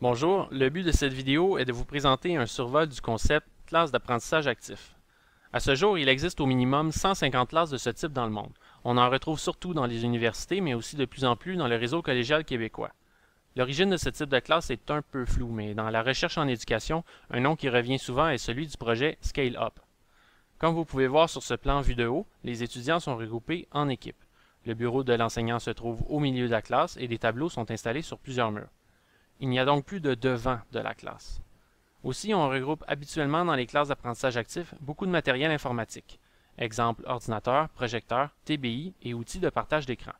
Bonjour, le but de cette vidéo est de vous présenter un survol du concept classe d'apprentissage actif. À ce jour, il existe au minimum 150 classes de ce type dans le monde. On en retrouve surtout dans les universités, mais aussi de plus en plus dans le réseau collégial québécois. L'origine de ce type de classe est un peu floue, mais dans la recherche en éducation, un nom qui revient souvent est celui du projet Scale Up. Comme vous pouvez voir sur ce plan vu de haut, les étudiants sont regroupés en équipe. Le bureau de l'enseignant se trouve au milieu de la classe et des tableaux sont installés sur plusieurs murs. Il n'y a donc plus de devant de la classe. Aussi, on regroupe habituellement dans les classes d'apprentissage actif beaucoup de matériel informatique, exemple ordinateur, projecteur, TBI et outils de partage d'écran.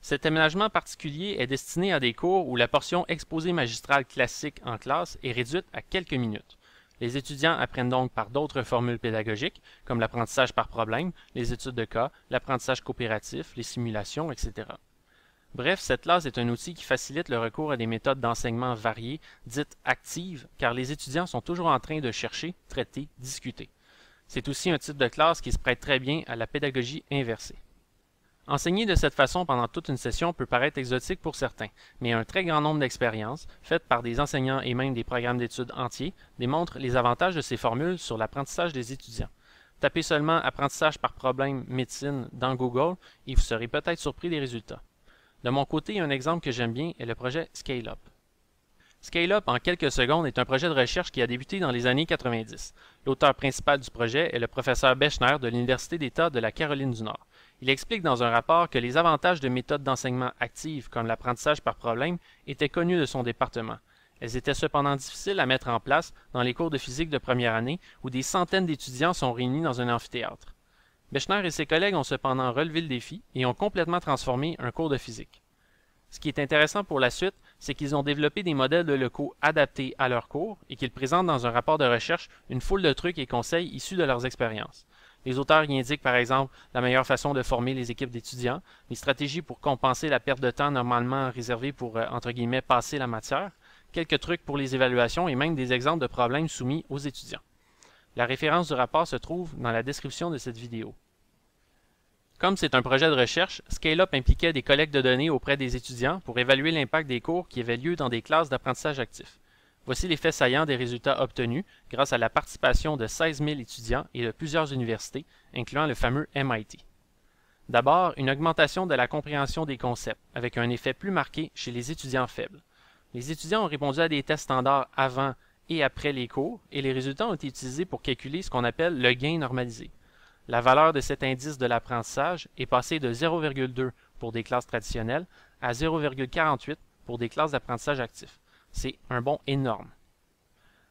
Cet aménagement particulier est destiné à des cours où la portion exposée magistrale classique en classe est réduite à quelques minutes. Les étudiants apprennent donc par d'autres formules pédagogiques, comme l'apprentissage par problème, les études de cas, l'apprentissage coopératif, les simulations, etc. Bref, cette classe est un outil qui facilite le recours à des méthodes d'enseignement variées, dites actives, car les étudiants sont toujours en train de chercher, traiter, discuter. C'est aussi un type de classe qui se prête très bien à la pédagogie inversée. Enseigner de cette façon pendant toute une session peut paraître exotique pour certains, mais un très grand nombre d'expériences, faites par des enseignants et même des programmes d'études entiers, démontrent les avantages de ces formules sur l'apprentissage des étudiants. Tapez seulement apprentissage par problème médecine dans Google et vous serez peut-être surpris des résultats. De mon côté, un exemple que j'aime bien est le projet SCALE UP. SCALE UP, en quelques secondes, est un projet de recherche qui a débuté dans les années 90. L'auteur principal du projet est le professeur Bechner de l'Université d'État de la Caroline du Nord. Il explique dans un rapport que les avantages de méthodes d'enseignement actives comme l'apprentissage par problème étaient connus de son département. Elles étaient cependant difficiles à mettre en place dans les cours de physique de première année où des centaines d'étudiants sont réunis dans un amphithéâtre. Bechner et ses collègues ont cependant relevé le défi et ont complètement transformé un cours de physique. Ce qui est intéressant pour la suite, c'est qu'ils ont développé des modèles de locaux adaptés à leur cours et qu'ils présentent dans un rapport de recherche une foule de trucs et conseils issus de leurs expériences. Les auteurs y indiquent par exemple la meilleure façon de former les équipes d'étudiants, les stratégies pour compenser la perte de temps normalement réservée pour euh, entre guillemets passer la matière, quelques trucs pour les évaluations et même des exemples de problèmes soumis aux étudiants. La référence du rapport se trouve dans la description de cette vidéo. Comme c'est un projet de recherche, ScaleUp impliquait des collectes de données auprès des étudiants pour évaluer l'impact des cours qui avaient lieu dans des classes d'apprentissage actif. Voici l'effet saillant des résultats obtenus grâce à la participation de 16 000 étudiants et de plusieurs universités, incluant le fameux MIT. D'abord, une augmentation de la compréhension des concepts, avec un effet plus marqué chez les étudiants faibles. Les étudiants ont répondu à des tests standards avant et après les cours, et les résultats ont été utilisés pour calculer ce qu'on appelle le gain normalisé. La valeur de cet indice de l'apprentissage est passée de 0,2 pour des classes traditionnelles à 0,48 pour des classes d'apprentissage actif. C'est un bond énorme.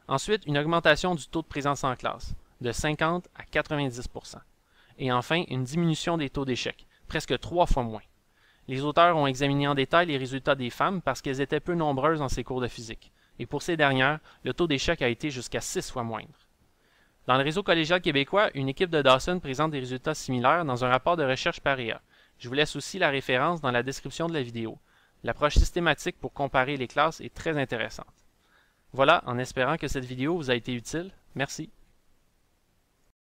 Ensuite, une augmentation du taux de présence en classe, de 50 à 90 Et enfin, une diminution des taux d'échec, presque trois fois moins. Les auteurs ont examiné en détail les résultats des femmes parce qu'elles étaient peu nombreuses dans ces cours de physique et pour ces dernières, le taux d'échec a été jusqu'à six fois moindre. Dans le réseau collégial québécois, une équipe de Dawson présente des résultats similaires dans un rapport de recherche par IA. E Je vous laisse aussi la référence dans la description de la vidéo. L'approche systématique pour comparer les classes est très intéressante. Voilà, en espérant que cette vidéo vous a été utile. Merci.